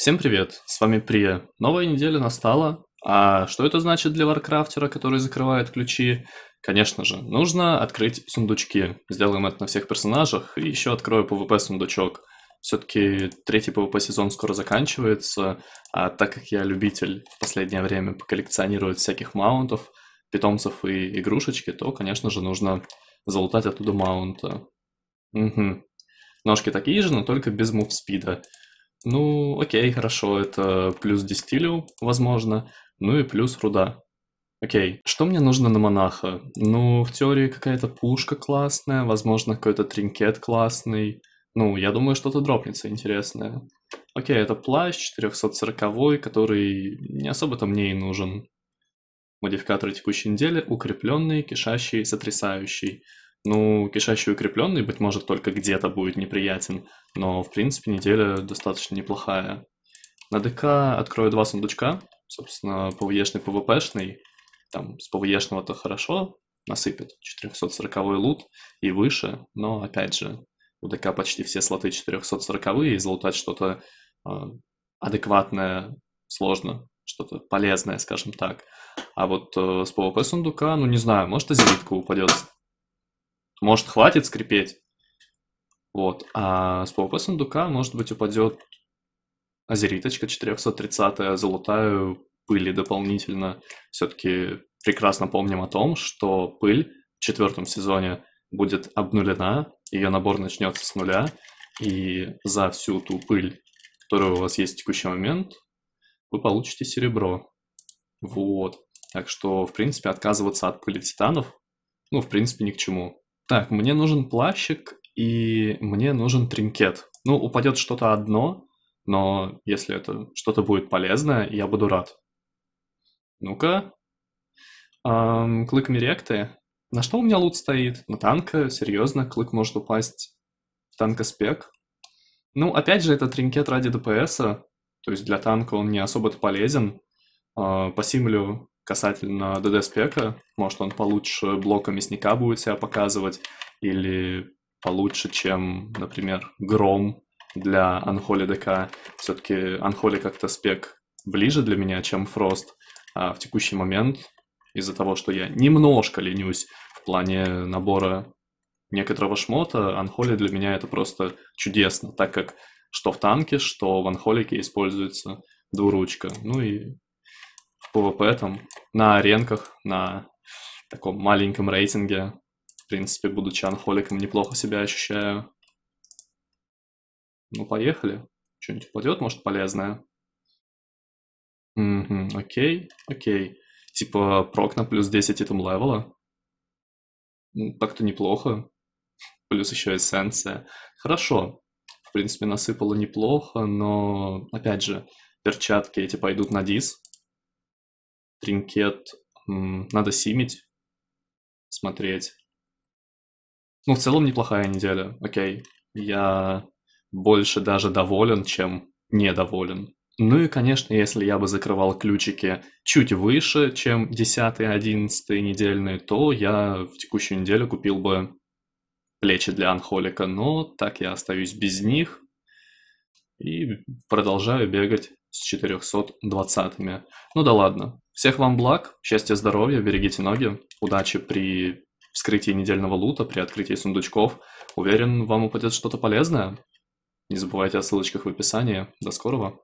Всем привет, с вами Прия. Новая неделя настала, а что это значит для варкрафтера, который закрывает ключи? Конечно же, нужно открыть сундучки. Сделаем это на всех персонажах, и еще открою PvP сундучок. Все-таки третий PvP сезон скоро заканчивается, а так как я любитель в последнее время поколлекционировать всяких маунтов, питомцев и игрушечки, то, конечно же, нужно залутать оттуда маунта. Угу. Ножки такие же, но только без мувспида. спида ну, окей, хорошо, это плюс дистиллю, возможно, ну и плюс руда. Окей, что мне нужно на монаха? Ну, в теории какая-то пушка классная, возможно, какой-то тринкет классный. Ну, я думаю, что-то дропнется интересное. Окей, это плащ 440, который не особо-то мне и нужен. Модификаторы текущей недели укрепленный, кишащий, сотрясающий. Ну, кишащий укрепленный, быть может, только где-то будет неприятен, но, в принципе, неделя достаточно неплохая. На ДК открою два сундучка, собственно, ПВЕшный, ПВПшный. Там с ПВЕшного-то хорошо насыпет, 440 лут и выше, но, опять же, у ДК почти все слоты 440 и залутать что-то э, адекватное сложно, что-то полезное, скажем так. А вот э, с ПВП сундука, ну, не знаю, может, азелитка упадет может, хватит скрипеть? Вот. А с ПВП сундука, может быть, упадет Азериточка 430 золотая пыли дополнительно. Все-таки прекрасно помним о том, что пыль в четвертом сезоне будет обнулена, ее набор начнется с нуля, и за всю ту пыль, которая у вас есть в текущий момент, вы получите серебро. Вот. Так что, в принципе, отказываться от пыли титанов, ну, в принципе, ни к чему. Так, мне нужен плащик и мне нужен тринкет. Ну, упадет что-то одно, но если это что-то будет полезное, я буду рад. Ну-ка. Эм, клык Миректы. На что у меня лут стоит? На танка? Серьезно? Клык может упасть в спек. Ну, опять же, это тринкет ради ДПСа. То есть для танка он не особо-то полезен. Э, по симлю касательно ДД-спека. Может, он получше блока мясника будет себя показывать, или получше, чем, например, гром для Анхоли ДК. Все-таки Анхоли как-то спек ближе для меня, чем Фрост. А в текущий момент, из-за того, что я немножко ленюсь в плане набора некоторого шмота, Анхоли для меня это просто чудесно, так как что в танке, что в Анхолике используется двуручка. Ну и PvP там, на аренках, на таком маленьком рейтинге. В принципе, будучи анхоликом, неплохо себя ощущаю. Ну, поехали. Что-нибудь упадет, может, полезное. Угу, окей, окей. Типа прок на плюс 10 этом левела. Ну, Так-то неплохо. Плюс еще эссенция. Хорошо. В принципе, насыпало неплохо, но, опять же, перчатки эти пойдут на дис. Тринкет надо симить, смотреть. Ну, в целом неплохая неделя, окей. Я больше даже доволен, чем недоволен. Ну и, конечно, если я бы закрывал ключики чуть выше, чем 10 и 11 недельные, то я в текущую неделю купил бы плечи для анхолика, но так я остаюсь без них и продолжаю бегать с 420-ми. Ну да ладно, всех вам благ, счастья, здоровья, берегите ноги, удачи при вскрытии недельного лута, при открытии сундучков. Уверен, вам упадет что-то полезное. Не забывайте о ссылочках в описании. До скорого!